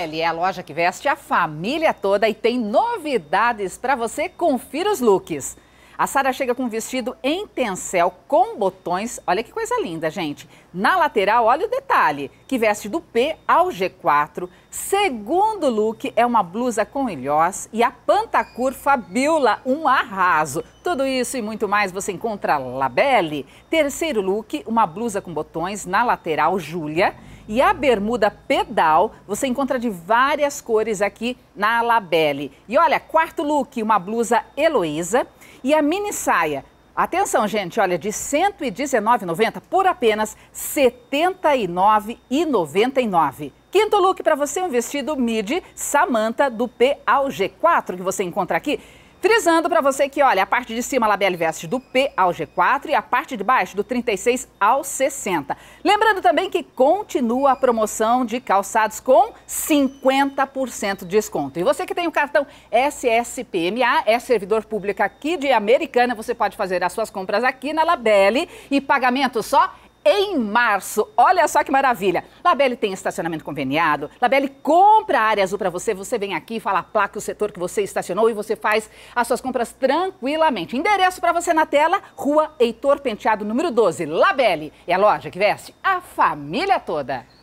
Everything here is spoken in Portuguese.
L é a loja que veste a família toda e tem novidades para você. Confira os looks. A Sara chega com um vestido em tencel com botões. Olha que coisa linda, gente. Na lateral, olha o detalhe, que veste do P ao G4. Segundo look é uma blusa com ilhós e a Pantacur Fabiola, um arraso. Tudo isso e muito mais você encontra Labelle. Terceiro look, uma blusa com botões na lateral, Júlia. E a bermuda pedal você encontra de várias cores aqui na Labelle. E olha, quarto look, uma blusa Heloísa e a mini saia Atenção, gente, olha, de R$ 119,90 por apenas R$ 79,99. Quinto look para você, um vestido midi Samantha do PAUG4, que você encontra aqui Frisando para você que, olha, a parte de cima a Labelle veste do P ao G4 e a parte de baixo do 36 ao 60. Lembrando também que continua a promoção de calçados com 50% de desconto. E você que tem o cartão SSPMA, é servidor público aqui de Americana, você pode fazer as suas compras aqui na Labelle e pagamento só em março. Olha só que maravilha. Labelle tem estacionamento conveniado. Labelle compra a área azul para você. Você vem aqui, fala a placa, o setor que você estacionou e você faz as suas compras tranquilamente. Endereço para você na tela, Rua Heitor Penteado, número 12. Labelle é a loja que veste a família toda.